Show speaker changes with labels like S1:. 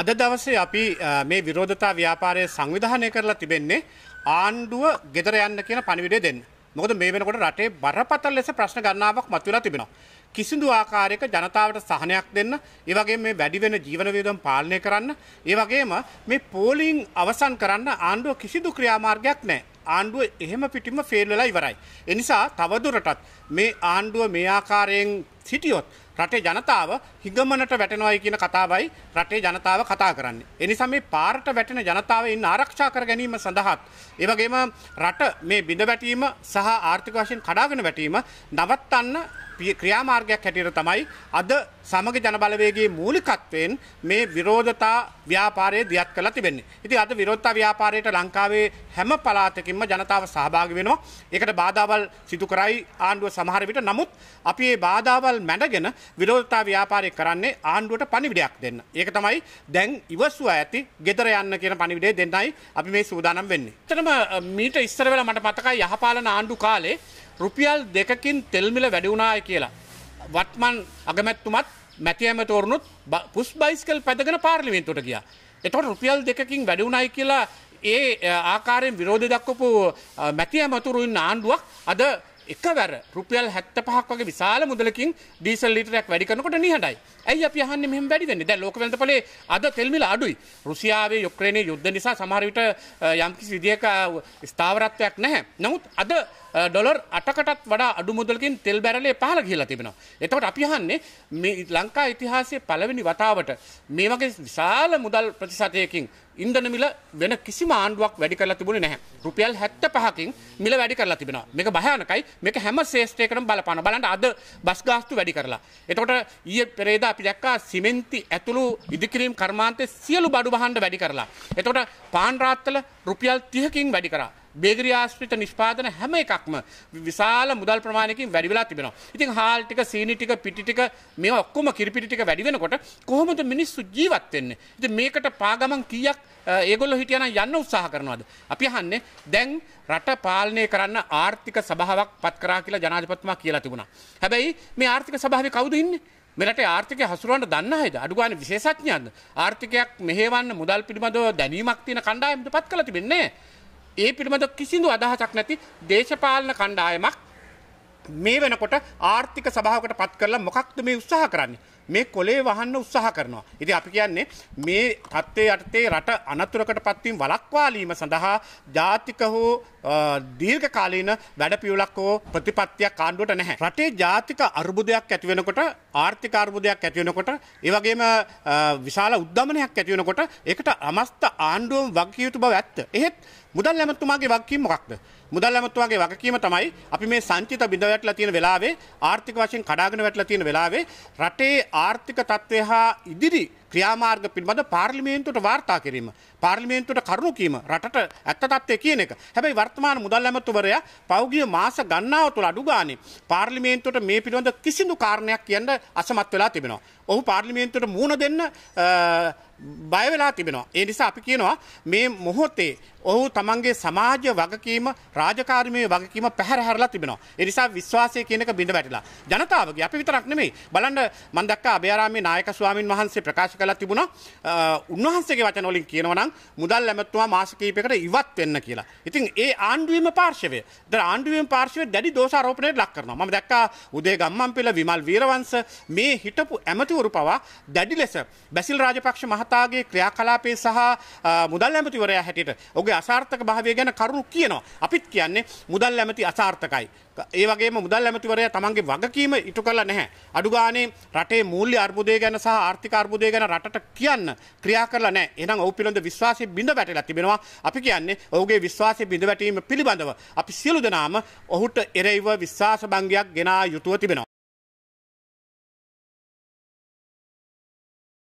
S1: අද දවසේ අපි මේ විරෝධතා ව්‍යාපාරය සංවිධානය කරලා තිබෙන්නේ ආණ්ඩුව ගෙදර යන්න කියන පණිවිඩය දෙන්න. මොකද මේ වෙනකොට රටේ බරපතල ලෙස ප්‍රශ්න ගණනාවක් මතුවලා තිබෙනවා. කිසිදු ආකාරයක ජනතාවට සහනයක් දෙන්න, ඒ වගේම මේ වැඩි වෙන ජීවන වියදම් පාලනය කරන්න, ඒ වගේම මේ පෝලිං අවසන් කරන්න ආණ්ඩුව කිසිදු ක්‍රියාමාර්ගයක් නැහැ. ආණ්ඩුව එහෙම පිටිම ෆේල් වෙලා ඉවරයි. ඒ නිසා තවදුරටත් මේ ආණ්ඩුව මේ ආකාරයෙන් සිටියොත් රටේ ජනතාව හිගමනට වැටෙනවයි කියන කතාවයි රටේ ජනතාව කතා කරන්නේ. එනිසා මේ පාරට වැටෙන ජනතාව ඉන්න ආරක්ෂා කර ගැනීම සඳහාත් ඒ වගේම රට මේ බිඳ වැටීම සහ ආර්ථික වශයෙන් කඩාගෙන වැටීම නවත්තන්න ක්‍රියාමාර්ගයක් හැටියට තමයි අද සමග ජනබලවේගේ මූලිකත්වයෙන් මේ විරෝධතා ව්‍යාපාරය දියත් කළ තිබෙන්නේ. ඉති අද විරෝධතා ව්‍යාපාරයට ලංකාවේ හැම පලාතකින්ම ජනතාව සහභාගි වෙනවා. ඒකට බාධාවල් සිදු කරයි ආණ්ඩුව සමහර විට නමුත් අපි ඒ බාධාවල් මැඩගෙන විරෝධතා ව්‍යාපාරය කරන්නේ ආණ්ඩුවට පනිවිඩයක් දෙන්න. ඒක තමයි දැන් ඉවස්ව ඇති ගෙදර යන්න කියන පනිවිඩේ දෙන්නයි අපි මේ සූදානම් වෙන්නේ. එතනම මීට ඉස්සර වෙලා මට මතකයි යහපාලන ආණ්ඩු කාලේ රුපියල් දෙකකින් තෙල්මිල වැඩි වුණායි කියලා. වත්මන් අගමැත්තුමත් මැතිඇමතවරුණුත් පුස් බයිස්කල් පැදගෙන පාර්ලිමෙන්තුට ගිය. එතොට රුපියල් දෙකින් වැඩුණයි කියලා ඒ ආකාරයෙන් විරෝධ දක්වපු මැතිය මතුරුන් ආණ්ඩුවක් අද එකවර රුපියල් 75ක් වගේ විශාල මුදලකින් ඩීසල් ලීටරයක් වැඩි කරනකොට නිහඬයි. ඇයි අපි අහන්නේ මෙහෙම වැඩි වෙන්නේ? දැන් ලෝක වෙළඳපොලේ අද තෙල් මිල අඩුයි. රුසියාවේ යුක්‍රේනයේ යුද්ධ නිසා සමහර විට යම්කිසි විදියක ස්ථාවරත්වයක් නැහැ. නමුත් අද ඩොලර් 8කටත් වඩා අඩු මුදලකින් තෙල් බැරලේ පහළ ගිහිලා තිබෙනවා. එතකොට අපි අහන්නේ මේ ලංකා ඉතිහාසයේ පළවෙනි වතාවට මේ වගේ විශාල මුදල් ප්‍රතිශතයකින් ඉන්දන මිල වෙන කිසිම ආණ්ඩුවක් වැඩි කරලා තිබුණේ නැහැ. රුපියල් 75කින් මිල වැඩි කරලා තිබෙනවා. මේක භයානකයි. මේක හැම ශේෂ්ඨයකටම බලපාන. බලන්න අද බස් ගාස්තු වැඩි කරලා. එතකොට ඊයේ පෙරේදා අපි දැක්කා සිමෙන්ති ඇතුළු ඉදිකිරීම් කර්මාන්තයේ සියලු බඩු බහන්න වැඩි කරලා. එතකොට පාන් රාත්තල රුපියල් 30කින් වැඩි කරා. බේගරි ආශ්‍රිත නිෂ්පාදන හැම එකක්ම විශාල මුදල් ප්‍රමාණයකින් වැඩි වෙලා තිබෙනවා. ඉතින් හාල් ටික, සීනි ටික, පිටි ටික මේ ඔක්කොම කිරිපිටි ටික වැඩි වෙනකොට කොහොමද මිනිස්සු ජීවත් වෙන්නේ? ඉතින් මේකට පාගමන් කීයක් ඒගොල්ලෝ හිටියනම් යන්න උත්සාහ කරනවද? අපි අහන්නේ දැන් රට පාලනය කරන්න ආර්ථික සභාවක් පත් කරා කියලා ජනාධිපතිතුමා කියලා තිබුණා. හැබැයි මේ ආර්ථික සභාවේ කවුද ඉන්නේ? මෙරට ආර්ථික හසුරුවන්ට දන්න අයද අඩුගාන විශේෂඥයන්ද ආර්ථිකයක් මෙහෙවන්න මුදල් පිළිබඳව දැනීමක් තියෙන කණ්ඩායමට පත් කළ තිබෙන්නේ ඒ පිළිබඳ කිසිදු අදහසක් නැති දේශපාලන කණ්ඩායමක් මේ වෙනකොට ආර්ථික සභාවකට පත් කරලා මොකක්ද මේ උත්සාහ කරන්නේ. මේ කොලේ වහන්න උත්සාහ කරනවා. ඉති අපි කියන්නේ මේ තත්ත්වය යටතේ රට අනතුරකට පත්වීම් වලක්වාලීම සඳහා ජාතික හෝ දීර්ඝ කාලීන වැඩපියවලක් හෝ ප්‍රතිපත්තියක් කාණ්ඩුවට නැහැ. රටේ ජාතික අර්බුදයක් ඇති වෙනකොට ආර්ථික අර්බුදයක් ඇති වෙනකොට ඒ වගේම විශාල උද්දමනයක් ඇති වෙනකොට ඒකට අමස්ත ආණ්ඩුවම වගකයුතු බව ඇත්ත. එහෙත් මුදල් ඇමතුමාගේ වගකීම මොකක්ද? මුදල් ඇමතුමාගේ වගකීම තමයි අපි මේ සංචිත බිඳ වැටලා තියෙන වෙලාවේ ආර්ථික වශයෙන් කඩාගෙන වැටලා තියෙන වෙලාවේ රටේ ආර්ථික තත්ත්වය හා ඉදිරි ක්‍රියාමාර්ග පිළිබඳ පාර්ලිමේන්තුවට වාර්තා කිරීම. පාර්ලිමේන්තුවට කරුණු කීම රටට ඇත්ත තත්ත්වය කියන එක. හැබැයි වර්තමාන මුදල් ඇමතුවරයා පෞගිය මාස ගණනාව තුළ අඩු ගානේ පාර්ලිමේන්තුවට මේ පිළිබඳ කිසිදු කාරණයක් කියන්න අසමත් වෙලා තිබෙනවා. ඔහු පාර්ලිමේන්තුවට මූණ දෙන්න බයවෙලා තිබෙනවා. ඒ නිසා අපි කියනවා මේ මොහොතේ ඔහු තමන්ගේ සමාජ වගකීම රාජකාරමය වගකීම පැහැරහැරලා තිබෙනවා. ඒ නිසා විශ්වාසය කියන එක බිඳ වැටිලා. ජනතාවගේ අපි විතරක් නෙමෙයි. බලන්න මම දැක්කා අභයාරාමේ නායක ස්වාමින් වහන්සේ ප්‍රකාශ කළා තිබුණා. උන්වහන්සේගේ වචන වලින් කියනවා නම් මුදල් ඇමතුමා මාස කිහිපයකට ඉවත් වෙන්න කියලා. ඉතින් ඒ ආණ්ඩුවේම පාර්ශවය. දැන් ආණ්ඩුවේම පාර්ශවය දැඩි දෝෂාරෝපණයට ලක් කරනවා. මම දැක්කා උදේ ගම්මන්පිල විමල් වීරවංශ මේ හිටපු ඇමතිවරු පවා දැඩි ලෙස බැසිල් රාජපක්ෂ මහතා වාර්තාගේ ක්‍රියාකලාපේ සහ මුදල් ඇමතිවරයා හැටියට ඔගේ අසාර්ථක භාවය ගැන කරුණු කියනවා. අපිත් කියන්නේ මුදල් ඇමති අසාර්ථකයි. ඒ වගේ මුදල් ඇමතිවරයා තමන්ගේ වගකීම ඉටු කළ නැහැ. අඩුගානේ රටේ මූල්‍ය අර්බුදය ගැන සහ ආර්ථික අර්බුදය ගැන රටට කියන්න ක්‍රියා කරලා නැහැ. එහෙනම් ඔහු පිළිබඳ විශ්වාසය බිඳ වැටලා තිබෙනවා. අපි කියන්නේ ඔහුගේ විශ්වාසය බිඳ වැටීම පිළිබඳව අපි සියලු දෙනාම ඔහුට එරෙහිව විශ්වාස භංගයක් ගෙනා යුතුව තිබෙනවා.